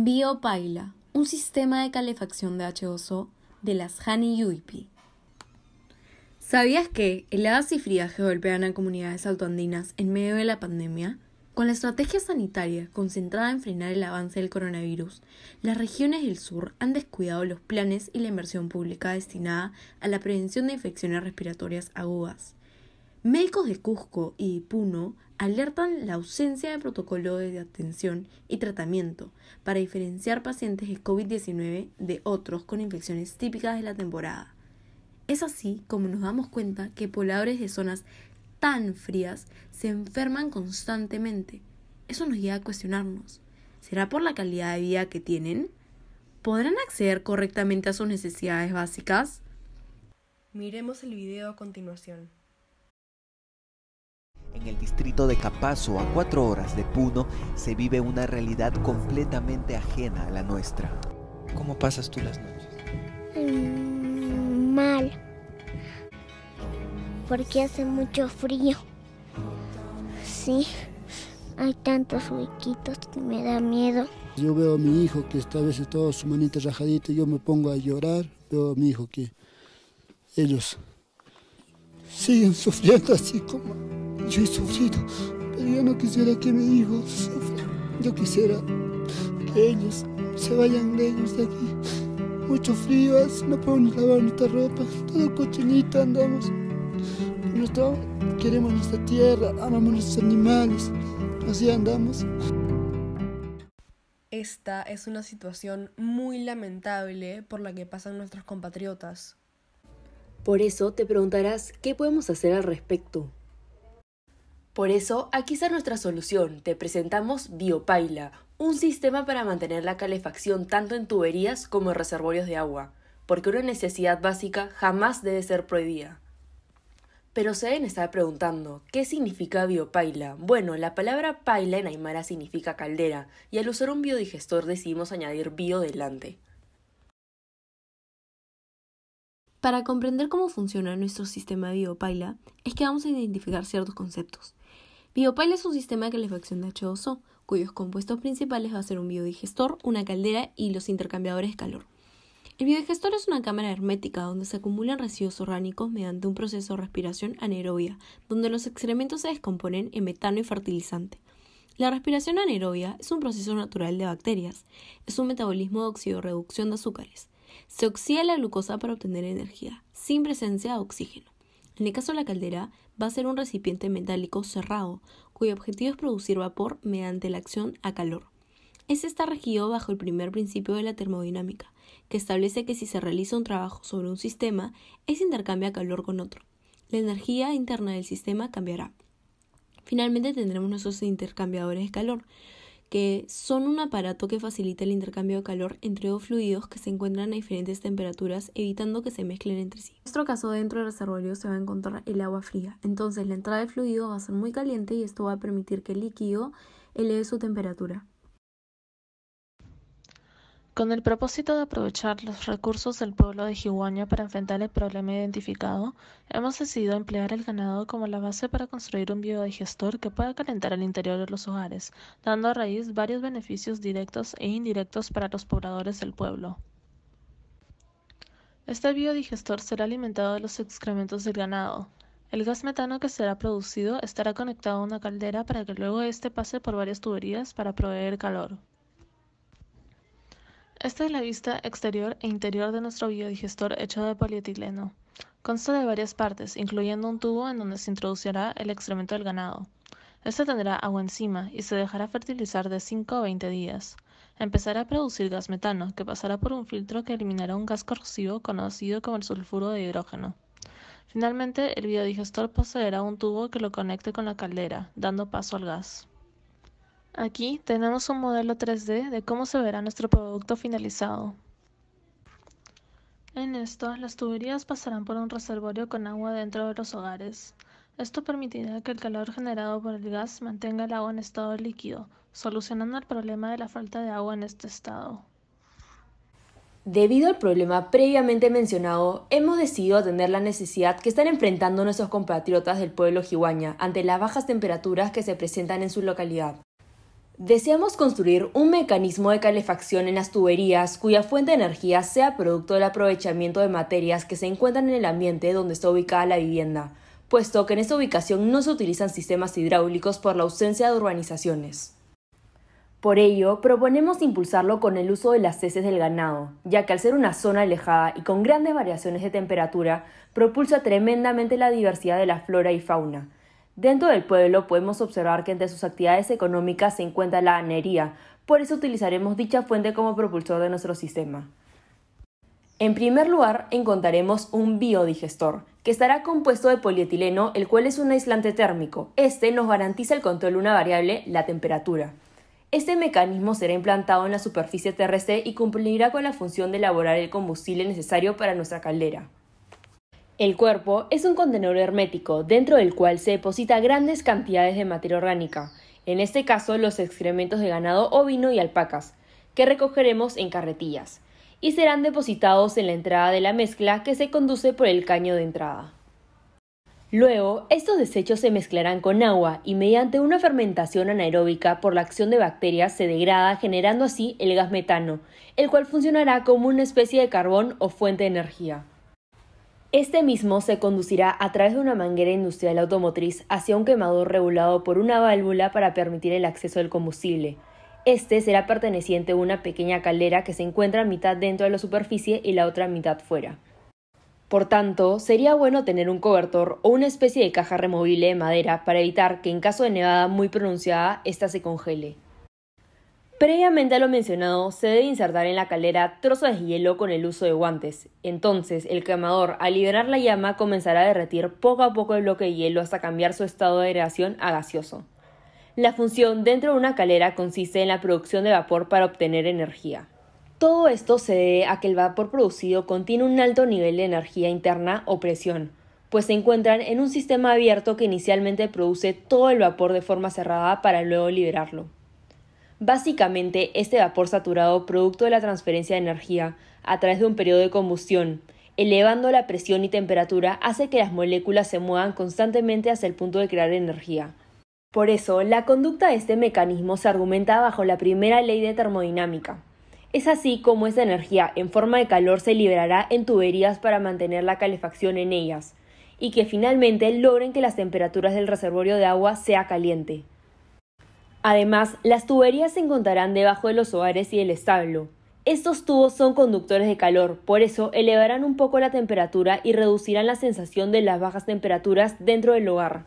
Biopaila, un sistema de calefacción de H2O de las Hani uip ¿Sabías que heladas y frías golpean a comunidades autoandinas en medio de la pandemia? Con la estrategia sanitaria concentrada en frenar el avance del coronavirus, las regiones del sur han descuidado los planes y la inversión pública destinada a la prevención de infecciones respiratorias agudas. Médicos de Cusco y Puno alertan la ausencia de protocolo de atención y tratamiento para diferenciar pacientes de COVID-19 de otros con infecciones típicas de la temporada. Es así como nos damos cuenta que pobladores de zonas tan frías se enferman constantemente. Eso nos lleva a cuestionarnos. ¿Será por la calidad de vida que tienen? ¿Podrán acceder correctamente a sus necesidades básicas? Miremos el video a continuación en el distrito de Capazo, a cuatro horas de Puno, se vive una realidad completamente ajena a la nuestra. ¿Cómo pasas tú las noches? Mm, mal. Porque hace mucho frío. Sí, hay tantos huequitos que me da miedo. Yo veo a mi hijo que está a veces todo su manita rajadita y yo me pongo a llorar. Veo a mi hijo que ellos siguen sufriendo así como... Yo he sufrido, pero yo no quisiera que mi hijo sufra. Yo quisiera que ellos se vayan lejos de aquí. Mucho frío no podemos lavar nuestra ropa, todo cochinito andamos. Nosotros queremos nuestra tierra, amamos nuestros animales, así andamos. Esta es una situación muy lamentable por la que pasan nuestros compatriotas. Por eso te preguntarás qué podemos hacer al respecto. Por eso, aquí está nuestra solución. Te presentamos Biopaila, un sistema para mantener la calefacción tanto en tuberías como en reservorios de agua, porque una necesidad básica jamás debe ser prohibida. Pero se deben estar preguntando, ¿qué significa biopaila? Bueno, la palabra paila en aymara significa caldera, y al usar un biodigestor decidimos añadir bio delante. Para comprender cómo funciona nuestro sistema de biopaila, es que vamos a identificar ciertos conceptos. Biopaila es un sistema de calefacción de H2O, cuyos compuestos principales va a ser un biodigestor, una caldera y los intercambiadores de calor. El biodigestor es una cámara hermética donde se acumulan residuos orgánicos mediante un proceso de respiración anaerobia, donde los excrementos se descomponen en metano y fertilizante. La respiración anaerobia es un proceso natural de bacterias, es un metabolismo de reducción de azúcares. Se oxida la glucosa para obtener energía, sin presencia de oxígeno. En el caso de la caldera, va a ser un recipiente metálico cerrado, cuyo objetivo es producir vapor mediante la acción a calor. Este está regido bajo el primer principio de la termodinámica, que establece que si se realiza un trabajo sobre un sistema, ese intercambia calor con otro. La energía interna del sistema cambiará. Finalmente tendremos nuestros intercambiadores de calor, que son un aparato que facilita el intercambio de calor entre dos fluidos que se encuentran a diferentes temperaturas, evitando que se mezclen entre sí. En nuestro caso, dentro del reservorio se va a encontrar el agua fría, entonces la entrada de fluido va a ser muy caliente y esto va a permitir que el líquido eleve su temperatura. Con el propósito de aprovechar los recursos del pueblo de Jiguaña para enfrentar el problema identificado, hemos decidido emplear el ganado como la base para construir un biodigestor que pueda calentar el interior de los hogares, dando a raíz varios beneficios directos e indirectos para los pobladores del pueblo. Este biodigestor será alimentado de los excrementos del ganado. El gas metano que será producido estará conectado a una caldera para que luego éste pase por varias tuberías para proveer calor. Esta es la vista exterior e interior de nuestro biodigestor hecho de polietileno. Consta de varias partes, incluyendo un tubo en donde se introducirá el excremento del ganado. Este tendrá agua encima y se dejará fertilizar de 5 a 20 días. Empezará a producir gas metano, que pasará por un filtro que eliminará un gas corrosivo conocido como el sulfuro de hidrógeno. Finalmente, el biodigestor poseerá un tubo que lo conecte con la caldera, dando paso al gas. Aquí tenemos un modelo 3D de cómo se verá nuestro producto finalizado. En esto, las tuberías pasarán por un reservorio con agua dentro de los hogares. Esto permitirá que el calor generado por el gas mantenga el agua en estado líquido, solucionando el problema de la falta de agua en este estado. Debido al problema previamente mencionado, hemos decidido atender la necesidad que están enfrentando nuestros compatriotas del pueblo jihuaña ante las bajas temperaturas que se presentan en su localidad. Deseamos construir un mecanismo de calefacción en las tuberías cuya fuente de energía sea producto del aprovechamiento de materias que se encuentran en el ambiente donde está ubicada la vivienda, puesto que en esta ubicación no se utilizan sistemas hidráulicos por la ausencia de urbanizaciones. Por ello, proponemos impulsarlo con el uso de las heces del ganado, ya que al ser una zona alejada y con grandes variaciones de temperatura, propulsa tremendamente la diversidad de la flora y fauna, Dentro del pueblo podemos observar que entre sus actividades económicas se encuentra la anería, por eso utilizaremos dicha fuente como propulsor de nuestro sistema. En primer lugar, encontraremos un biodigestor, que estará compuesto de polietileno, el cual es un aislante térmico. Este nos garantiza el control de una variable, la temperatura. Este mecanismo será implantado en la superficie terrestre y cumplirá con la función de elaborar el combustible necesario para nuestra caldera. El cuerpo es un contenedor hermético dentro del cual se deposita grandes cantidades de materia orgánica, en este caso los excrementos de ganado ovino y alpacas, que recogeremos en carretillas, y serán depositados en la entrada de la mezcla que se conduce por el caño de entrada. Luego, estos desechos se mezclarán con agua y mediante una fermentación anaeróbica por la acción de bacterias se degrada generando así el gas metano, el cual funcionará como una especie de carbón o fuente de energía. Este mismo se conducirá a través de una manguera industrial automotriz hacia un quemador regulado por una válvula para permitir el acceso al combustible. Este será perteneciente a una pequeña caldera que se encuentra mitad dentro de la superficie y la otra mitad fuera. Por tanto, sería bueno tener un cobertor o una especie de caja removible de madera para evitar que en caso de nevada muy pronunciada esta se congele. Previamente a lo mencionado, se debe insertar en la calera trozos de hielo con el uso de guantes. Entonces, el quemador, al liberar la llama, comenzará a derretir poco a poco el bloque de hielo hasta cambiar su estado de aireación a gaseoso. La función dentro de una calera consiste en la producción de vapor para obtener energía. Todo esto se debe a que el vapor producido contiene un alto nivel de energía interna o presión, pues se encuentran en un sistema abierto que inicialmente produce todo el vapor de forma cerrada para luego liberarlo. Básicamente, este vapor saturado producto de la transferencia de energía a través de un periodo de combustión, elevando la presión y temperatura, hace que las moléculas se muevan constantemente hasta el punto de crear energía. Por eso, la conducta de este mecanismo se argumenta bajo la primera ley de termodinámica. Es así como esa energía en forma de calor se liberará en tuberías para mantener la calefacción en ellas, y que finalmente logren que las temperaturas del reservorio de agua sea caliente. Además, las tuberías se encontrarán debajo de los hogares y el establo. Estos tubos son conductores de calor, por eso elevarán un poco la temperatura y reducirán la sensación de las bajas temperaturas dentro del hogar.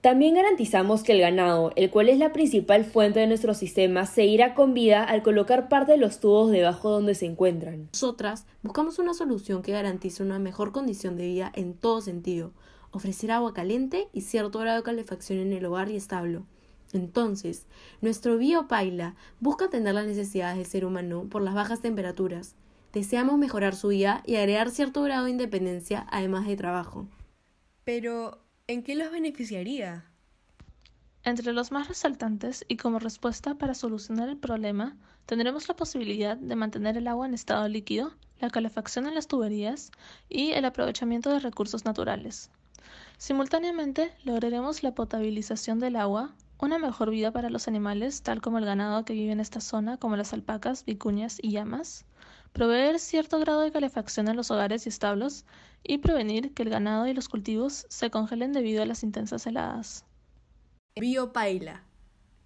También garantizamos que el ganado, el cual es la principal fuente de nuestro sistema, se irá con vida al colocar parte de los tubos debajo donde se encuentran. Nosotras buscamos una solución que garantice una mejor condición de vida en todo sentido, ofrecer agua caliente y cierto grado de calefacción en el hogar y establo. Entonces, nuestro biopaila busca atender las necesidades del ser humano por las bajas temperaturas. Deseamos mejorar su vida y agregar cierto grado de independencia además de trabajo. Pero, ¿en qué los beneficiaría? Entre los más resaltantes y como respuesta para solucionar el problema, tendremos la posibilidad de mantener el agua en estado líquido, la calefacción en las tuberías y el aprovechamiento de recursos naturales. Simultáneamente, lograremos la potabilización del agua, una mejor vida para los animales, tal como el ganado que vive en esta zona, como las alpacas, vicuñas y llamas. Proveer cierto grado de calefacción en los hogares y establos y prevenir que el ganado y los cultivos se congelen debido a las intensas heladas. Biopaila,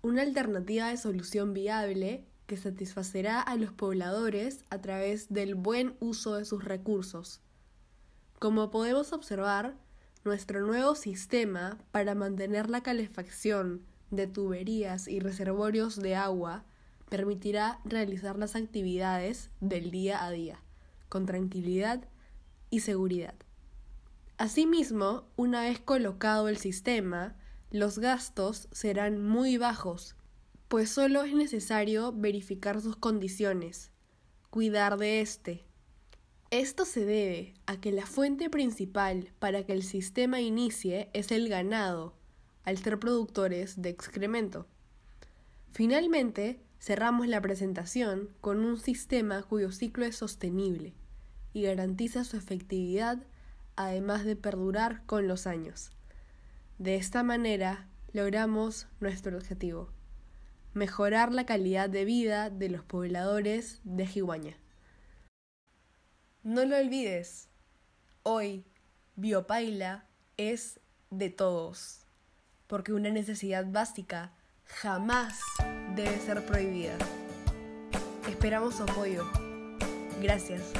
una alternativa de solución viable que satisfacerá a los pobladores a través del buen uso de sus recursos. Como podemos observar, nuestro nuevo sistema para mantener la calefacción, de tuberías y reservorios de agua permitirá realizar las actividades del día a día con tranquilidad y seguridad. Asimismo, una vez colocado el sistema, los gastos serán muy bajos, pues solo es necesario verificar sus condiciones, cuidar de éste. Esto se debe a que la fuente principal para que el sistema inicie es el ganado, al ser productores de excremento. Finalmente, cerramos la presentación con un sistema cuyo ciclo es sostenible y garantiza su efectividad además de perdurar con los años. De esta manera, logramos nuestro objetivo, mejorar la calidad de vida de los pobladores de Jiguaña. No lo olvides, hoy Biopaila es de todos porque una necesidad básica jamás debe ser prohibida. Esperamos su apoyo. Gracias.